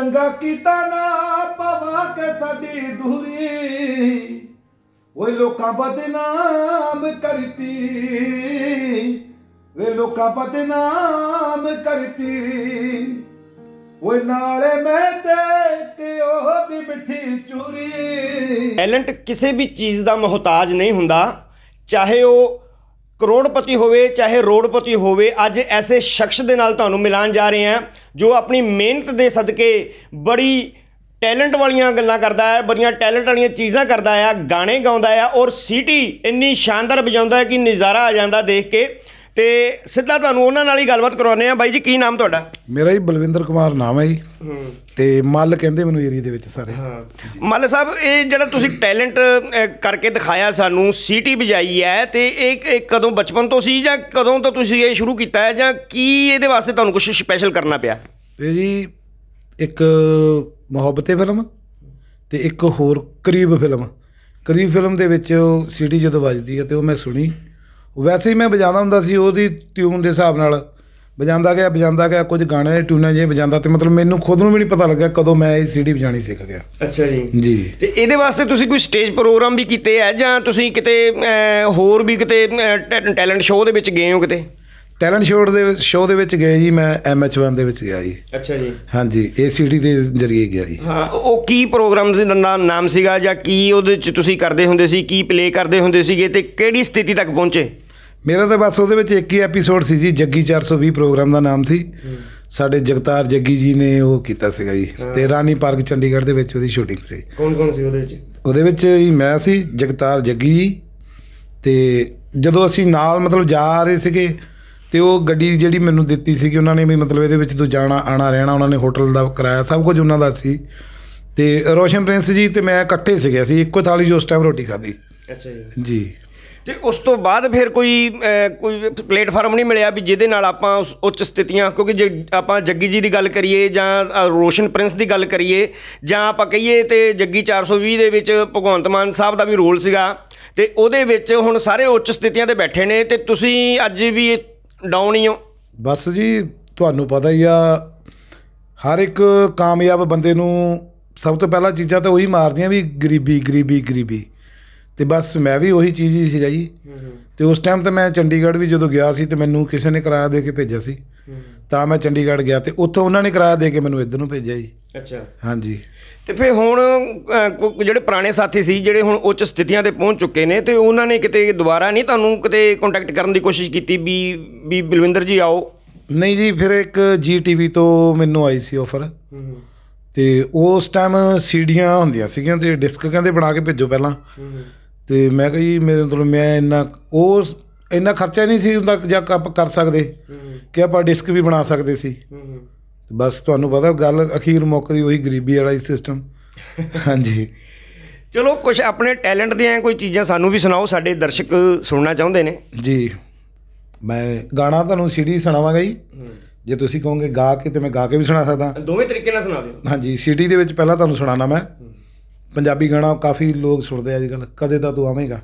ਚੰਗਾ ਕੀਤਾ ਨਾ ਪਵਾ ਕੇ ਸਾਡੀ ਦੂਰੀ ਓਏ ਲੋਕਾਂ ਬਦਨਾਮ ਕਰਤੀ ਵੇ ਲੋਕਾਂ ਬਦਨਾਮ ਕਰਤੀ ਓਏ ਨਾਲੇ ਮੈਂ ਤੇ ਤੇ ਉਹਦੀ ਮਿੱਠੀ ਚੂਰੀ ਟੈਲੈਂਟ ਕਿਸੇ ਵੀ ਚੀਜ਼ ਦਾ ਮਹਤਾਜ ਨਹੀਂ ਹੁੰਦਾ ਚਾਹੇ ਉਹ ਕਰੋੜਪਤੀ ਹੋਵੇ ਚਾਹੇ ਰੋੜਪਤੀ ਹੋਵੇ ਅੱਜ ਐਸੇ ਸ਼ਖਸ ਦੇ ਨਾਲ ਤੁਹਾਨੂੰ ਮਿਲਾਨ ਜਾ ਰਹੇ ਹਾਂ ਜੋ ਆਪਣੀ ਮਿਹਨਤ ਦੇ ਸਦਕੇ ਬੜੀ ਟੈਲੈਂਟ ਵਾਲੀਆਂ ਗੱਲਾਂ ਕਰਦਾ ਹੈ ਬੜੀਆਂ ਟੈਲੈਂਟ ਵਾਲੀਆਂ ਚੀਜ਼ਾਂ ਕਰਦਾ ਆ ਗਾਣੇ ਗਾਉਂਦਾ ਆ ਔਰ ਸੀਟੀ ਇੰਨੀ ਸ਼ਾਨਦਾਰ ਵਜਾਉਂਦਾ ਹੈ ਕਿ ਨਜ਼ਾਰਾ ਆ ਜਾਂਦਾ ਦੇਖ ਕੇ ਤੇ ਸਿੱਧਾ ਤੁਹਾਨੂੰ ਉਹਨਾਂ ਨਾਲ ਹੀ ਗੱਲਬਾਤ ਕਰਵਾਉਨੇ ਆ ਬਾਈ ਜੀ ਕੀ ਨਾਮ ਤੁਹਾਡਾ ਮੇਰਾ ਹੀ ਬਲਵਿੰਦਰ ਕੁਮਾਰ ਨਾਮ ਹੈ ਜੀ ਤੇ ਮੱਲ ਕਹਿੰਦੇ ਮੈਨੂੰ ਏਰੀਆ ਦੇ ਵਿੱਚ ਸਾਰੇ ਮੱਲ ਸਾਹਿਬ ਇਹ ਜਿਹੜਾ ਤੁਸੀਂ ਟੈਲੈਂਟ ਕਰਕੇ ਦਿਖਾਇਆ ਸਾਨੂੰ ਸੀਟੀ ਵਜਾਈ ਹੈ ਤੇ ਇਹ ਕਦੋਂ ਬਚਪਨ ਤੋਂ ਸੀ ਜਾਂ ਕਦੋਂ ਤੋਂ ਤੁਸੀਂ ਇਹ ਸ਼ੁਰੂ ਕੀਤਾ ਹੈ ਜਾਂ ਕੀ ਇਹਦੇ ਵਾਸਤੇ ਤੁਹਾਨੂੰ ਕੁਝ ਸਪੈਸ਼ਲ ਕਰਨਾ ਪਿਆ ਤੇ ਜੀ ਇੱਕ ਮੁਹੱਬਤੇ ਫਿਲਮ ਤੇ ਇੱਕ ਹੋਰ ਕਰੀਬ ਫਿਲਮ ਕਰੀਬ ਫਿਲਮ ਦੇ ਵਿੱਚ ਸੀਟੀ ਜਦੋਂ ਵੱਜਦੀ ਹੈ ਤੇ ਉਹ ਮੈਂ ਸੁਣੀ ਵੈਸੇ ਹੀ ਮੈਂ ਵਜਾਉਂਦਾ ਹੁੰਦਾ ਸੀ ਉਹਦੀ ਟਿਊਨ ਦੇ ਹਿਸਾਬ ਨਾਲ ਵਜਾਉਂਦਾ ਗਿਆ ਵਜਾਉਂਦਾ ਗਿਆ ਕੁਝ ਗਾਣੇ ਦੇ ਟਿਊਨਾਂ ਜੇ ਵਜਾਉਂਦਾ ਤੇ ਮਤਲਬ ਮੈਨੂੰ ਖੁਦ ਨੂੰ ਵੀ ਨਹੀਂ ਪਤਾ ਲੱਗਾ ਕਦੋਂ ਮੈਂ ਇਹ ਸੀਡੀ ਵਜਾਣੀ ਸਿੱਖ ਗਿਆ ਅੱਛਾ ਜੀ ਜੀ ਤੇ ਇਹਦੇ ਵਾਸਤੇ ਤੁਸੀਂ ਕੋਈ ਸਟੇਜ ਪ੍ਰੋਗਰਾਮ ਵੀ ਕੀਤੇ ਆ ਜਾਂ ਤੁਸੀਂ ਕਿਤੇ ਹੋਰ ਵੀ ਕਿਤੇ ਟੈਲੈਂਟ ਸ਼ੋਅ ਦੇ ਵਿੱਚ ਗਏ ਹੋ ਕਿਤੇ ਟੈਲੈਂਟ ਸ਼ੋਅ ਦੇ ਸ਼ੋਅ ਦੇ ਵਿੱਚ ਗਏ ਜੀ ਮੈਂ 1 ਦੇ ਵਿੱਚ ਗਿਆ ਜੀ ਅੱਛਾ ਜੀ ਹਾਂਜੀ ਏਸੀਡੀ ਦੇ ਜ਼ਰੀਏ ਗਿਆ ਜੀ ਹਾਂ ਉਹ ਕੀ ਪ੍ਰੋਗਰਾਮ ਸੀ ਦਾ ਨਾਮ ਸੀਗਾ ਜਾਂ ਕੀ ਉਹਦੇ ਵਿੱਚ ਤੁਸੀਂ ਕਰਦੇ ਹੁੰਦੇ ਸੀ ਕੀ ਪਲੇ ਕਰਦੇ ਹੁੰਦੇ ਸੀਗੇ ਤੇ ਕਿਹੜੀ ਸਥਿਤੀ ਤੱਕ ਪਹੁੰਚੇ ਮੇਰਾ ਤਾਂ ਬਸ ਉਹਦੇ ਵਿੱਚ ਇੱਕ ਹੀ ਐਪੀਸੋਡ ਸੀ ਜੀ ਜੱਗੀ 420 ਪ੍ਰੋਗਰਾਮ ਦਾ ਨਾਮ ਸੀ ਸਾਡੇ ਜਗਤਾਰ ਜੱਗੀ ਜੀ ਨੇ ਉਹ ਕੀਤਾ ਸੀਗਾ ਜੀ ਤੇ ਰਾਣੀ ਪਾਰਕ ਚੰਡੀਗੜ੍ਹ ਦੇ ਵਿੱਚ ਉਹਦੀ ਸ਼ੂਟਿੰਗ ਸੀ ਕੌਣ ਕੌਣ ਸੀ ਉਹਦੇ ਵਿੱਚ ਉਹਦੇ ਵਿੱਚ ਮੈਂ ਸੀ ਜਗਤਾਰ ਜੱਗੀ ਜੀ ਤੇ ਜਦੋਂ ਅਸੀਂ ਨਾਲ ਮਤਲਬ ਜਾ ਰਹੇ ਸੀਗੇ ਤੇ ਉਹ ਗੱਡੀ ਜਿਹੜੀ ਮੈਨੂੰ ਦਿੱਤੀ ਸੀ ਕਿ ਉਹਨਾਂ ਨੇ ਵੀ ਮਤਲਬ ਇਹਦੇ ਵਿੱਚ ਤੂੰ ਜਾਣਾ ਆਣਾ ਰਹਿਣਾ ਉਹਨਾਂ ਨੇ ਹੋਟਲ ਦਾ ਕਿਰਾਇਆ ਸਭ ਕੁਝ ਉਹਨਾਂ ਦਾ ਸੀ ਤੇ ਰੋਸ਼ਨ ਪ੍ਰਿੰਸ ਜੀ ਤੇ ਮੈਂ ਇਕੱਠੇ ਸੀਗੇ ਸੀ ਇੱਕੋ ਥਾਲੀ ਜੋ ਉਸ ਟਾਈਮ ਰੋਟੀ ਖਾਧੀ ਅੱਛਾ ਜੀ ਜੀ ਤੇ ਉਸ ਤੋਂ ਬਾਅਦ ਫਿਰ ਕੋਈ ਕੋਈ ਪਲੇਟਫਾਰਮ ਨਹੀਂ ਮਿਲਿਆ ਵੀ ਜਿਹਦੇ ਨਾਲ ਆਪਾਂ ਉਸ ਉੱਚ ਸਥਿਤੀਆਂ ਕਿਉਂਕਿ ਜੇ ਆਪਾਂ ਜੱਗੀ ਜੀ ਦੀ ਗੱਲ ਕਰੀਏ ਜਾਂ ਰੋਸ਼ਨ ਪ੍ਰਿੰਸ ਦੀ ਗੱਲ ਕਰੀਏ ਜਾਂ ਆਪਾਂ ਕਹੀਏ ਤੇ ਜੱਗੀ 420 ਦੇ ਵਿੱਚ ਭਗਵੰਤ ਮਾਨ ਸਾਹਿਬ ਦਾ ਵੀ ਰੋਲ ਸੀਗਾ ਤੇ ਉਹਦੇ ਵਿੱਚ ਹੁਣ ਸਾਰੇ ਉੱਚ ਸਥਿਤੀਆਂ ਤੇ ਬੈਠੇ ਨੇ ਤੇ ਤੁਸੀਂ ਅੱਜ ਵੀ ਡਾਊਨ ਹੀ ਹੋ ਬਸ ਜੀ ਤੁਹਾਨੂੰ ਪਤਾ ਹੀ ਆ ਹਰ ਇੱਕ ਕਾਮਯਾਬ ਬੰਦੇ ਨੂੰ ਸਭ ਤੋਂ ਪਹਿਲਾਂ ਚੀਜ਼ਾਂ ਤਾਂ ਉਹੀ ਮਾਰਦੀਆਂ ਵੀ ਗਰੀਬੀ ਗਰੀਬੀ ਗਰੀਬੀ ਤੇ ਬਸ ਮੈਂ ਵੀ ਉਹੀ ਚੀਜ਼ ਹੀ ਸੀਗਾ ਜੀ ਤੇ ਉਸ ਟਾਈਮ ਤੇ ਮੈਂ ਚੰਡੀਗੜ੍ਹ ਵੀ ਜਦੋਂ ਗਿਆ ਸੀ ਤੇ ਮੈਨੂੰ ਕਿਸੇ ਨੇ ਕਿਰਾਇਆ ਦੇ ਕੇ ਭੇਜਿਆ ਸੀ ਤਾਂ ਮੈਂ ਚੰਡੀਗੜ੍ਹ ਗਿਆ ਤੇ ਉੱਥੋਂ ਉਹਨਾਂ ਨੇ ਕਿਰਾਇਆ ਦੇ ਕੇ ਮੈਨੂੰ ਇੱਧਰ ਨੂੰ ਭੇਜਿਆ ਜੀ ਅੱਛਾ ਹਾਂਜੀ ਤੇ ਫਿਰ ਹੁਣ ਜਿਹੜੇ ਪੁਰਾਣੇ ਸਾਥੀ ਸੀ ਜਿਹੜੇ ਹੁਣ ਉੱਚ ਸਥਿਤੀਆਂ ਤੇ ਪਹੁੰਚ ਚੁੱਕੇ ਨੇ ਤੇ ਉਹਨਾਂ ਨੇ ਕਿਤੇ ਦੁਬਾਰਾ ਨਹੀਂ ਤੁਹਾਨੂੰ ਕਿਤੇ ਕੰਟੈਕਟ ਕਰਨ ਦੀ ਕੋਸ਼ਿਸ਼ ਕੀਤੀ ਵੀ ਵੀ ਬਲਵਿੰਦਰ ਜੀ ਆਓ ਨਹੀਂ ਜੀ ਫਿਰ ਇੱਕ ਜੀ ਟੀਵੀ ਤੋਂ ਮੈਨੂੰ ਆਈ ਸੀ ਆਫਰ ਤੇ ਉਸ ਟਾਈਮ ਸੀਡੀਆਂ ਹੁੰਦੀਆਂ ਸੀਗੀਆਂ ਤੇ ਡਿਸਕ ਕਹਿੰਦੇ ਬਣਾ ਕੇ ਭੇਜੋ ਪਹਿਲਾਂ ਤੇ ਮੈਂ ਕਿਹਾ ਜੀ ਮੇਰੇ ਤੋਂ ਮੈਂ ਇੰਨਾ ਉਹ ਇੰਨਾ ਖਰਚਾ ਨਹੀਂ ਸੀ ਹੁੰਦਾ ਜੱਕ ਆਪਾਂ ਕਰ ਸਕਦੇ ਕਿ ਆਪਾਂ ਡਿਸਕ ਵੀ ਬਣਾ ਸਕਦੇ ਸੀ ਤੇ ਬਸ ਤੁਹਾਨੂੰ ਪਤਾ ਗੱਲ ਅਖੀਰ ਮੁੱਕਦੀ ਉਹੀ ਗਰੀਬੀ ਵਾਲਾ ਹੀ ਸਿਸਟਮ ਹਾਂਜੀ ਚਲੋ ਕੁਝ ਆਪਣੇ ਟੈਲੈਂਟ ਦੀਆਂ ਕੋਈ ਚੀਜ਼ਾਂ ਸਾਨੂੰ ਵੀ ਸੁਣਾਓ ਸਾਡੇ ਦਰਸ਼ਕ ਸੁਣਨਾ ਚਾਹੁੰਦੇ ਨੇ ਜੀ ਮੈਂ ਗਾਣਾ ਤੁਹਾਨੂੰ ਸੀਡੀ ਸੁਣਾਵਾਂਗਾ ਜੀ ਜੇ ਤੁਸੀਂ ਕਹੋਗੇ ਗਾ ਕੇ ਤੇ ਮੈਂ ਗਾ ਕੇ ਵੀ ਸੁਣਾ ਸਕਦਾ ਦੋਵੇਂ ਤਰੀਕੇ ਨਾਲ ਸੁਣਾ ਦਿਓ ਹਾਂਜੀ ਸੀਡੀ ਦੇ ਵਿੱਚ ਪਹਿਲਾਂ ਤੁਹਾਨੂੰ ਸੁਣਾਣਾ ਮੈਂ ਪੰਜਾਬੀ ਗਾਣਾ ਕਾਫੀ ਲੋਕ ਸੁਣਦੇ ਆ ਅੱਜ ਕੱਲ ਕਦੇ ਤਾਂ ਤੂੰ ਆਵੇਂਗਾ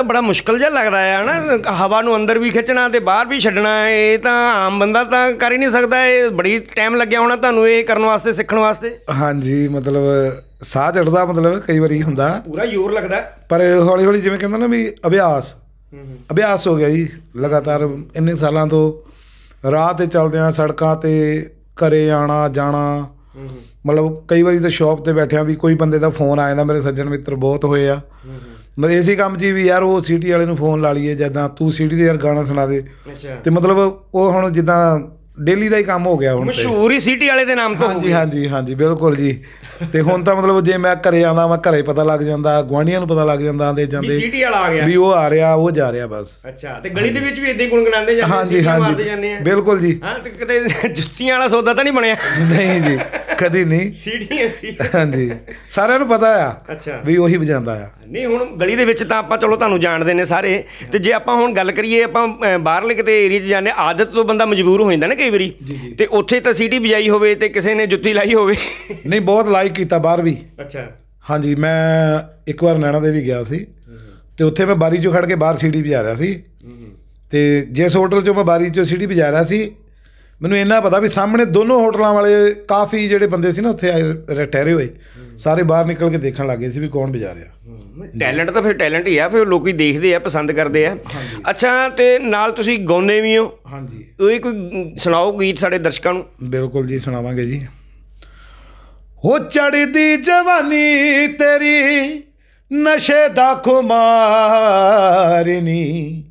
ਤਾਂ ਬੜਾ ਮੁਸ਼ਕਲ ਜਿਹਾ ਲੱਗਦਾ ਹੈ ਨਾ ਹਵਾ ਨੂੰ ਅੰਦਰ ਵੀ ਖਿੱਚਣਾ ਤੇ ਬਾਹਰ ਵੀ ਛੱਡਣਾ ਇਹ ਤਾਂ ਆਮ ਬੰਦਾ ਤਾਂ ਕਰ ਹੀ ਨਹੀਂ ਸਕਦਾ ਇਹ ਬੜੀ ਟਾਈਮ ਲੱਗਿਆ ਹੋਣਾ ਤੁਹਾਨੂੰ ਇਹ ਕਰਨ ਵਾਸਤੇ ਸਿੱਖਣ ਵਾਸਤੇ ਹਾਂਜੀ ਮਤਲਬ ਸਾਹ ਚੜਦਾ ਮਤਲਬ ਕਈ ਵਾਰੀ ਹੁੰਦਾ ਪੂਰਾ ਜ਼ੋਰ ਲੱਗਦਾ ਪਰ ਹੌਲੀ ਹੌਲੀ ਜਿਵੇਂ ਕਹਿੰਦਾ ਨਾ ਵੀ ਅਭਿਆਸ ਅਭਿਆਸ ਹੋ ਗਿਆ ਜੀ ਲਗਾਤਾਰ ਇੰਨੇ ਸਾਲਾਂ ਤੋਂ ਰਾਹ ਤੇ ਚੱਲਦੇ ਆ ਸੜਕਾਂ ਤੇ ਘਰੇ ਆਣਾ ਜਾਣਾ ਮਤਲਬ ਕਈ ਵਾਰੀ ਤਾਂ ਸ਼ਾਪ ਤੇ ਬੈਠਿਆ ਵੀ ਕੋਈ ਬੰਦੇ ਦਾ ਫੋਨ ਆ ਜਾਂਦਾ ਮੇਰੇ ਸੱਜਣ ਮਿੱਤਰ ਬਹੁਤ ਹੋਏ ਆ ਮਤਲਬ ਇਸੇ ਕੰਮ ਜੀ ਵੀ ਯਾਰ ਉਹ ਸਿਟੀ ਵਾਲੇ ਨੂੰ ਫੋਨ ਲਾ ਲਈਏ ਜਦਾਂ ਤੂੰ ਸਿਟੀ ਦੇ ਯਾਰ ਗਾਣਾ ਸੁਣਾ ਦੇ ਅੱਛਾ ਤੇ ਮਤਲਬ ਉਹ ਹੁਣ ਜਿੱਦਾਂ ਡੇਲੀ ਦਾ ਹੀ ਕੰਮ ਹੋ ਗਿਆ ਹੁਣ ਤੇ। ਮਸ਼ਹੂਰ ਹੀ ਸਿਟੀ ਵਾਲੇ ਦੇ ਨਾਮ ਤੋਂ ਹਾਂਜੀ ਹਾਂਜੀ ਹਾਂਜੀ ਬਿਲਕੁਲ ਜੀ ਤੇ ਹੁਣ ਤਾਂ ਮਤਲਬ ਜੇ ਮੈਂ ਘਰੇ ਆਉਂਦਾ ਮੈਂ ਘਰੇ ਪਤਾ ਲੱਗ ਜਾਂਦਾ ਗੁਆਂਢੀਆਂ ਨੂੰ ਪਤਾ ਲੱਗ ਜਾਂਦਾ ਆਂਦੇ ਵੀ ਜਾਂਦੇ ਸਿਟੀ ਵਾਲਾ ਆ ਗਿਆ ਵੀ ਉਹ ਆ ਰਿਹਾ ਉਹ ਜਾ ਰਿਹਾ ਬਸ ਅੱਛਾ ਤੇ ਗਲੀ ਦੇ ਵਿੱਚ ਵੀ ਇਦਾਂ ਹੀ ਗੁੰਗਣਾਉਂਦੇ ਜਾਂਦੇ ਹਾਂਜੀ ਮਾਰਦੇ ਜਾਂਦੇ ਹਾਂਜੀ ਬਿਲਕੁਲ ਜੀ ਹਾਂ ਤੇ ਕਦੇ ਜੁੱਤੀਆਂ ਵਾਲਾ ਸੌਦਾ ਤਾਂ ਨਹੀਂ ਬਣਿਆ ਨਹੀਂ ਜੀ ਕਦੀ ਨਹੀਂ ਸਿਟੀਆਂ ਸੀ ਹਾਂਜੀ ਸਾਰਿਆਂ ਨੂੰ ਪਤਾ ਆ ਅੱਛਾ ਵੀ ਉਹੀ ਵਜਾਂਦਾ ਆ ਨਹੀਂ ਹੁਣ ਗਲੀ ਦੇ ਵਿੱਚ ਤਾਂ ਆਪਾਂ ਚਲੋ ਤੁਹਾਨੂੰ ਜਾਣਦੇ ਨੇ ਸਾਰੇ ਤੇ ਜੇ ਆਪਾਂ ਹੁਣ ਗੱਲ ਕਰੀਏ ਆਪਾਂ ਬਾਹਰਲੇ ਕਿਤੇ ਏਰੀਆ 'ਚ ਜਾਂਦੇ ਆਦਤ ਤੋਂ ਬੰਦਾ ਮਜਬੂਰ ਹੋ ਜਾਂਦਾ ਨਾ ਕਈ ਵਾਰੀ ਤੇ ਉੱਥੇ ਤਾਂ ਸੀਟੀ ਵਜਾਈ ਹੋਵੇ ਤੇ ਕਿਸੇ ਨੇ ਜੁੱਤੀ ਲਾਈ ਹੋਵੇ ਨਹੀਂ ਬਹੁਤ ਲਾਈਕ ਕੀਤਾ ਬਾਹਰ ਵੀ ਅੱਛਾ ਹਾਂਜੀ ਮੈਂ ਇੱਕ ਵਾਰ ਨੈਣਾ ਦੇ ਵੀ ਗਿਆ ਸੀ ਤੇ ਉੱਥੇ ਮੈਂ ਬਾਰੀ 'ਚੋਂ ਖੜ ਕੇ ਬਾਹਰ ਸੀਟੀ ਵਜਾ ਰਿਹਾ ਸੀ ਤੇ ਜਿਸ ਹੋਟਲ 'ਚੋਂ ਮੈਂ ਬਾਰੀ 'ਚੋਂ ਸੀਟੀ ਵਜਾ ਰਿਹਾ ਸੀ ਮੈਨੂੰ ਇੰਨਾ ਪਤਾ ਵੀ ਸਾਹਮਣੇ ਦੋਨੋਂ ਹੋਟਲਾਂ ਵਾਲੇ ਕਾਫੀ ਜਿਹੜੇ ਬੰਦੇ ਸੀ ਨਾ ਉੱਥੇ ਆਏ ਠਹਿਰੇ ਹੋਏ ਸਾਰੇ ਬਾਹਰ ਨਿਕਲ ਕੇ ਦੇਖਣ ਲੱਗੇ ਸੀ ਵੀ ਕੌਣ ਵਜਾ ਰਿਹਾ ਟੈਲੈਂਟ ਤਾਂ ਫਿਰ ਟੈਲੈਂਟ ਹੀ ਆ ਫਿਰ ਲੋਕੀ ਦੇਖਦੇ ਆ ਪਸੰਦ ਕਰਦੇ ਆ ਅੱਛਾ ਤੇ ਨਾਲ ਤੁਸੀਂ ਗਾਉਨੇ ਵੀ ਹੋ ਹਾਂਜੀ ਉਹ ਕੋਈ ਸੁਣਾਓ ਗੀਤ ਸਾਡੇ ਦਰਸ਼ਕਾਂ ਨੂੰ ਬਿਲਕੁਲ ਜੀ ਸੁਣਾਵਾਂਗੇ ਜੀ ਹੋ ਚੜਦੀ ਜਵਾਨੀ ਤੇਰੀ ਨਸ਼ੇ ਦਾ ਖੁਮਾਰ ਨਹੀਂ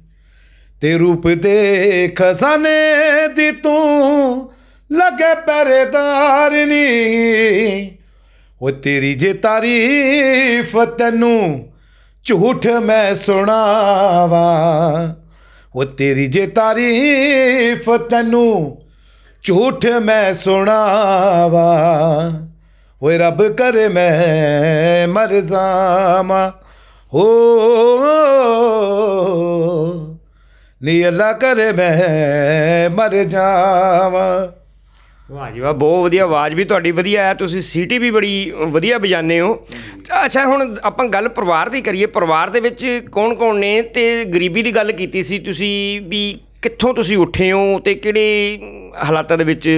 ਤੇ ਰੂਪ ਦੇ ਖਜ਼ਾਨੇ ਦੀ ਤੂੰ ਲਗੇ ਪਰਦਾਰ ਨਹੀਂ ਉਹ ਤੇਰੀ ਜੇ ਤਾਰੀਫ ਤੈਨੂੰ ਝੂਠ ਮੈਂ ਸੁਣਾਵਾ ਉਹ ਤੇਰੀ ਜੇ ਤਾਰੀਫ ਤੈਨੂੰ ਝੂਠ ਮੈਂ ਸੁਣਾਵਾ ਓਏ ਰੱਬ ਕਰੇ ਮੈਂ ਮਰ ਜਾਵਾਂ ਹੋ ਨੀ ਅੱਲਾ ਕਰੇ ਮੈਂ ਮਰ ਜਾਵਾਂ ਵਾਹ ਜੀ ਵਾਹ ਬਹੁਤ ਵਧੀਆ ਆਵਾਜ਼ ਵੀ ਤੁਹਾਡੀ ਵਧੀਆ ਹੈ ਤੁਸੀਂ ਸੀਟੀ ਵੀ ਬੜੀ ਵਧੀਆ ਵਜਾਉਂਦੇ ਹੋ ਅੱਛਾ ਹੁਣ ਆਪਾਂ ਗੱਲ ਪਰਿਵਾਰ ਦੀ ਕਰੀਏ ਪਰਿਵਾਰ ਦੇ ਵਿੱਚ ਕੌਣ ਕੌਣ ਨੇ ਤੇ ਗਰੀਬੀ ਦੀ ਗੱਲ ਕੀਤੀ ਸੀ ਤੁਸੀਂ ਵੀ ਕਿੱਥੋਂ ਤੁਸੀਂ ਉੱਠੇ ਹੋ ਤੇ ਕਿਹੜੇ ਹਾਲਾਤਾਂ ਦੇ ਵਿੱਚ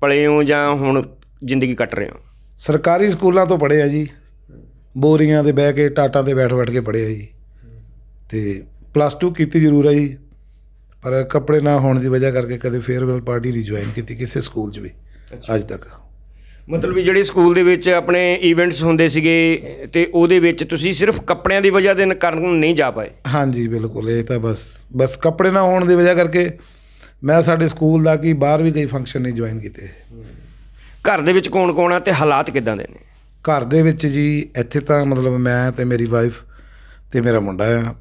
ਪਲੇ ਹੋ ਜਾਂ ਹੁਣ ਜ਼ਿੰਦਗੀ ਕੱਟ ਰਹੇ ਹੋ ਸਰਕਾਰੀ ਸਕੂਲਾਂ ਤੋਂ ਪੜ੍ਹੇ ਆ ਜੀ ਬੋਰੀਆਂ ਦੇ ਬਹਿ ਕੇ ਟਾਟਾਂ ਤੇ ਬੈਠ ਬੈਠ ਕੇ ਪੜ੍ਹੇ ਆ ਜੀ ਤੇ ਪਲੱਸ 2 ਕੀਤੀ ਜ਼ਰੂਰ ਆ ਜੀ ਪਰ ਕੱਪੜੇ ਨਾ ਹੋਣ ਦੀ ਵਜ੍ਹਾ ਕਰਕੇ ਕਦੇ ਫੇਅਰਵੈਲ ਪਾਰਟੀ ਨਹੀਂ ਜੁਆਇਨ ਕੀਤੀ ਕਿਸੇ ਸਕੂਲ 'ਚ ਵੀ ਅੱਜ ਤੱਕ ਮਤਲਬ ਵੀ ਜਿਹੜੇ ਸਕੂਲ ਦੇ ਵਿੱਚ ਆਪਣੇ ਇਵੈਂਟਸ ਹੁੰਦੇ ਸੀਗੇ ਤੇ ਉਹਦੇ ਵਿੱਚ ਤੁਸੀਂ ਸਿਰਫ ਕੱਪੜਿਆਂ ਦੀ ਵਜ੍ਹਾ ਦੇ ਕਾਰਨ ਨਹੀਂ ਜਾ ਪਾਏ ਹਾਂਜੀ ਬਿਲਕੁਲ ਇਹ ਤਾਂ ਬਸ ਬਸ ਕੱਪੜੇ ਨਾ ਹੋਣ ਦੀ ਵਜ੍ਹਾ ਕਰਕੇ ਮੈਂ ਸਾਡੇ ਸਕੂਲ ਦਾ ਕੀ ਬਾਹਰ ਵੀ ਕਈ ਫੰਕਸ਼ਨ ਨਹੀਂ ਜੁਆਇਨ ਕੀਤੇ ਘਰ ਦੇ ਵਿੱਚ ਕੌਣ ਕੌਣ ਆ ਤੇ ਹਾਲਾਤ ਕਿਦਾਂ ਦੇ ਨੇ ਘਰ ਦੇ ਵਿੱਚ ਜੀ ਇੱਥੇ ਤਾਂ ਮਤਲਬ ਮੈਂ ਤੇ ਮੇਰੀ ਵਾਈਫ ਤੇ ਮੇਰਾ ਮੁੰਡਾ ਆ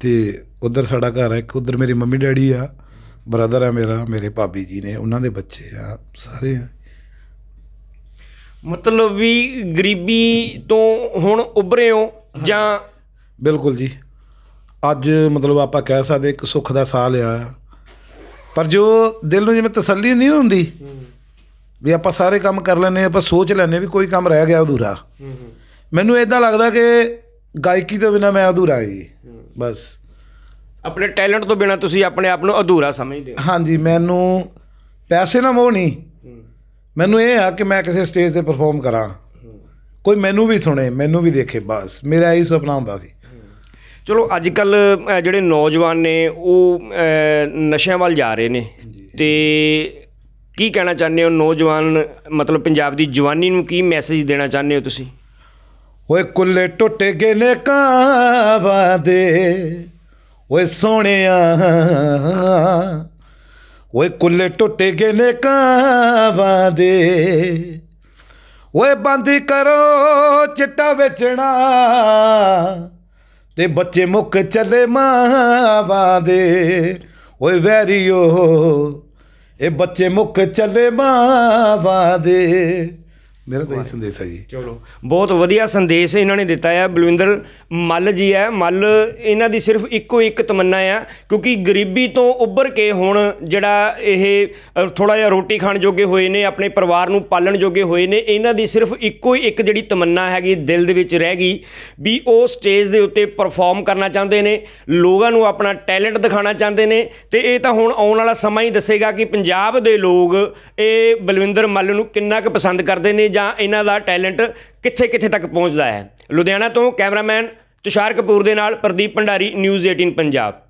ਤੇ ਉਧਰ ਸਾਡਾ ਘਰ ਹੈ ਇੱਕ ਉਧਰ ਮੇਰੀ ਮੰਮੀ ਡੈਡੀ ਆ ਬ੍ਰਦਰ ਆ ਮੇਰਾ ਮੇਰੇ ਭਾਬੀ ਜੀ ਨੇ ਉਹਨਾਂ ਦੇ ਬੱਚੇ ਆ ਸਾਰੇ ਆ ਮਤਲਬ ਵੀ ਗਰੀਬੀ ਤੋਂ ਹੁਣ ਉਭਰੇ ਹੋ ਜਾਂ ਬਿਲਕੁਲ ਜੀ ਅੱਜ ਮਤਲਬ ਆਪਾਂ ਕਹਿ ਸਕਦੇ ਇੱਕ ਸੁੱਖ ਦਾ ਸਾਲ ਆ ਪਰ ਜੋ ਦਿਲ ਨੂੰ ਜਿਵੇਂ ਤਸੱਲੀ ਨਹੀਂ ਹੁੰਦੀ ਵੀ ਆਪਾਂ ਸਾਰੇ ਕੰਮ ਕਰ ਲੈਨੇ ਆਪਾਂ ਸੋਚ ਲੈਨੇ ਵੀ ਕੋਈ ਕੰਮ ਰਹਿ ਗਿਆ ਅਧੂਰਾ ਮੈਨੂੰ ਇਦਾਂ ਲੱਗਦਾ ਕਿ ਗਾਇਕੀ ਤੋਂ ਬਿਨਾ ਮੈਂ ਅਧੂਰਾ ਹੀ ਜੀ ਬਸ ਆਪਣੇ ਟੈਲੈਂਟ ਤੋਂ ਬਿਨਾ ਤੁਸੀਂ ਆਪਣੇ ਆਪ ਨੂੰ ਅਧੂਰਾ ਸਮਝਦੇ ਹੋ ਹਾਂਜੀ ਮੈਨੂੰ ਪੈਸੇ ਨਾ ਮੋਹ ਨਹੀਂ ਮੈਨੂੰ ਇਹ ਆ ਕਿ ਮੈਂ ਕਿਸੇ ਸਟੇਜ ਤੇ ਪਰਫਾਰਮ ਕਰਾਂ ਕੋਈ ਮੈਨੂੰ ਵੀ ਸੁਣੇ ਮੈਨੂੰ ਵੀ ਦੇਖੇ ਬਸ ਮੇਰਾ ਇਹੀ ਸੁਪਨਾ ਹੁੰਦਾ ਸੀ ਚਲੋ ਅੱਜ ਕੱਲ ਜਿਹੜੇ ਨੌਜਵਾਨ ਨੇ ਉਹ ਨਸ਼ਿਆਂ ਵੱਲ ਜਾ ਰਹੇ ਨੇ ਤੇ ਕੀ ਕਹਿਣਾ ਚਾਹੁੰਦੇ ਹੋ ਨੌਜਵਾਨ ਮਤਲਬ ਪੰਜਾਬ ਦੀ ਜਵਾਨੀ ਨੂੰ ਕੀ ਮੈਸੇਜ ਦੇਣਾ ਚਾਹੁੰਦੇ ਹੋ ਤੁਸੀਂ ਓਏ ਕੁੱਲੇ ਟੁੱਟ ਗਏ ਨੇ ਕਾਵਾ ਦੇ ਓਏ ਸੋਹਣਿਆ ਓਏ ਕੁੱਲੇ ਟੁੱਟ ਗਏ ਨੇ ਕਾਵਾ ਦੇ ਓਏ ਬੰਦੀ ਕਰੋ ਚਿੱਟਾ ਵੇਚਣਾ ਤੇ ਬੱਚੇ ਮੁੱਕ ਚੱਲੇ ਮਾਵਾ ਦੇ ਓਏ ਵੈਰੀਓ ਇਹ ਬੱਚੇ ਮੁੱਕ ਚੱਲੇ ਮਾਵਾ ਦੇ ਮੇਰਾ ਤਾਂ ਇਹ ਸੰਦੇਸ਼ ਹੈ ਜੀ ਚਲੋ ਬਹੁਤ ਵਧੀਆ ਸੰਦੇਸ਼ ਇਹਨਾਂ ਨੇ ਦਿੱਤਾ ਹੈ ਬਲਵਿੰਦਰ ਮੱਲ ਜੀ ਹੈ ਮੱਲ ਇਹਨਾਂ ਦੀ ਸਿਰਫ ਇੱਕੋ ਇੱਕ ਤਮੰਨਾ ਹੈ ਕਿਉਂਕਿ ਗਰੀਬੀ ਤੋਂ ਉੱਭਰ ਕੇ ਹੁਣ ਜਿਹੜਾ ਇਹ ਥੋੜਾ ਜਿਹਾ ਰੋਟੀ ਖਾਣ ਜੋਗੇ ਹੋਏ ਨੇ ਆਪਣੇ ਪਰਿਵਾਰ ਨੂੰ ਪਾਲਣ ਜੋਗੇ ਹੋਏ ਨੇ ਇਹਨਾਂ ਦੀ ਸਿਰਫ ਇੱਕੋ ਇੱਕ ਜਿਹੜੀ ਤਮੰਨਾ ਹੈਗੀ ਦਿਲ ਦੇ ਵਿੱਚ ਰਹਿ ਗਈ ਵੀ ਉਹ ਸਟੇਜ ਦੇ ਉੱਤੇ ਪਰਫਾਰਮ ਕਰਨਾ ਚਾਹੁੰਦੇ ਨੇ ਲੋਕਾਂ ਨੂੰ ਆਪਣਾ ਟੈਲੈਂਟ ਦਿਖਾਉਣਾ ਚਾਹੁੰਦੇ ਨੇ ਤੇ ਇਹ ਤਾਂ ਹੁਣ ਆਉਣ ਵਾਲਾ ਸਮਾਂ ਹੀ ਦੱਸੇਗਾ ਕਿ ਪੰਜਾਬ ਦੇ ਲੋਕ ਇਹ ਬਲਵਿੰਦਰ ਮੱਲ ਨੂੰ ਕਿੰਨਾ ਕੁ ਪਸੰਦ ਕਰਦੇ ਨੇ ਜਾਂ ਇਹਨਾਂ ਦਾ ਟੈਲੈਂਟ ਕਿੱਥੇ ਕਿੱਥੇ ਤੱਕ ਪਹੁੰਚਦਾ ਹੈ ਲੁਧਿਆਣਾ ਤੋਂ ਕੈਮਰਾਮੈਨ ਤੁਸ਼ਾਰ ਕਪੂਰ ਦੇ ਨਾਲ ਪ੍ਰਦੀਪ ਭੰਡਾਰੀ ਨਿਊਜ਼ 18 ਪੰਜਾਬ